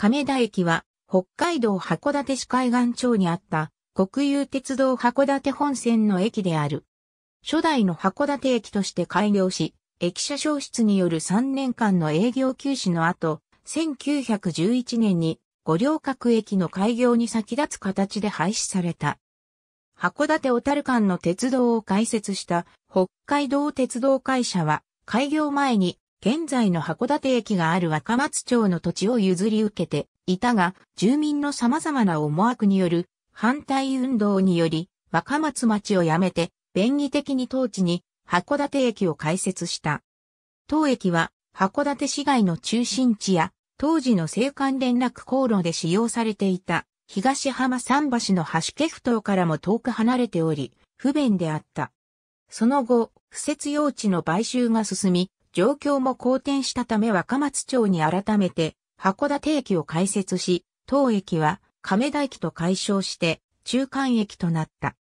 亀田駅は、北海道函館市海岸町にあった、国有鉄道函館本線の駅である。初代の函館駅として開業し、駅舎消失による3年間の営業休止の後、1911年に五稜郭駅の開業に先立つ形で廃止された。函館小樽間の鉄道を開設した北海道鉄道会社は開業前に現在の函館駅がある若松町の土地を譲り受けていたが、住民の様々な思惑による反対運動により、若松町を辞めて、便宜的に当地に函館駅を開設した。当駅は函館市街の中心地や当時の青函連絡航路で使用されていた東浜桟橋の橋ケフ島からも遠く離れており、不便であった。その後、不設用地の買収が進み、状況も好転したため若松町に改めて函館駅を開設し、当駅は亀田駅と解消して中間駅となった。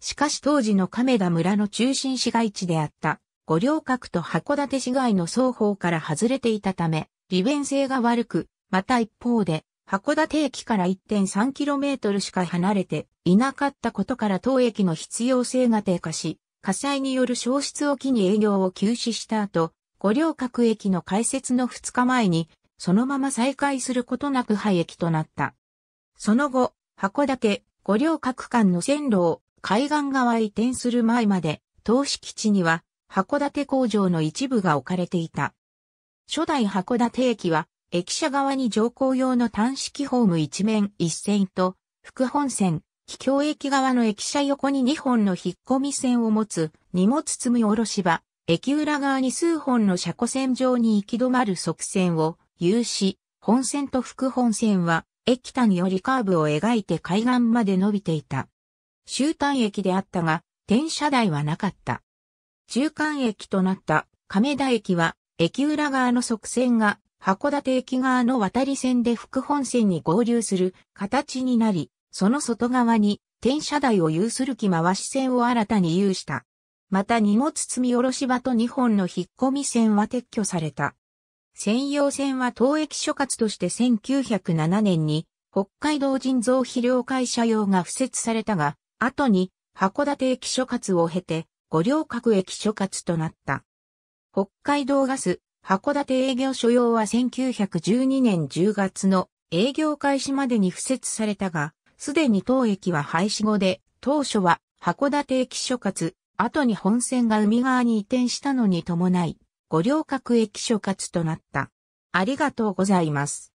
しかし当時の亀田村の中心市街地であった五稜郭と函館市街の双方から外れていたため、利便性が悪く、また一方で、函館駅から 1.3km しか離れていなかったことから当駅の必要性が低下し、火災による消失を機に営業を休止した後、五稜郭駅の開設の2日前に、そのまま再開することなく廃駅となった。その後、函館、五稜郭間の線路を海岸側移転する前まで、投資基地には函館工場の一部が置かれていた。初代函館駅は、駅舎側に乗降用の端式ホーム一面一線と、副本線、秘境駅側の駅舎横に2本の引っ込み線を持つ荷物積み下ろし場、駅裏側に数本の車庫線上に行き止まる側線を有し、本線と副本線は駅端よりカーブを描いて海岸まで伸びていた。終端駅であったが、転車台はなかった。中間駅となった亀田駅は、駅裏側の側線が函館駅側の渡り線で副本線に合流する形になり、その外側に転車台を有する木回し線を新たに有した。また荷物積み下ろし場と2本の引っ込み線は撤去された。専用線は当駅所轄として1907年に北海道人造肥料会社用が付設されたが、後に函館駅所轄を経て五稜郭駅所轄となった。北海道ガス函館営業所用は1912年10月の営業開始までに付設されたが、すでに当駅は廃止後で、当初は函館駅所轄、後に本線が海側に移転したのに伴い、五稜郭駅所轄となった。ありがとうございます。